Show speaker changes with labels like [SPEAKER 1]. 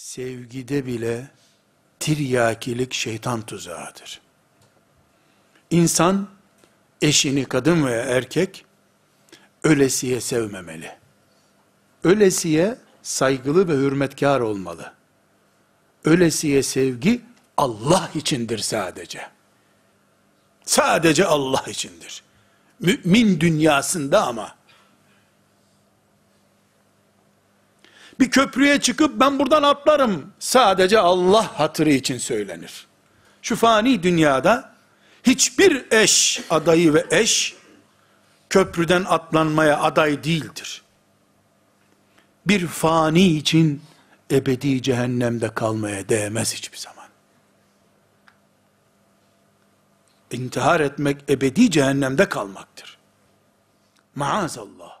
[SPEAKER 1] sevgide bile tiryakilik şeytan tuzağıdır. İnsan eşini kadın veya erkek ölesiye sevmemeli. Ölesiye saygılı ve hürmetkar olmalı. Ölesiye sevgi Allah içindir sadece. Sadece Allah içindir. Mümin dünyasında ama bir köprüye çıkıp ben buradan atlarım sadece Allah hatırı için söylenir. Şu fani dünyada hiçbir eş adayı ve eş köprüden atlanmaya aday değildir. Bir fani için ebedi cehennemde kalmaya değmez hiçbir zaman. İntihar etmek ebedi cehennemde kalmaktır. Maazallah.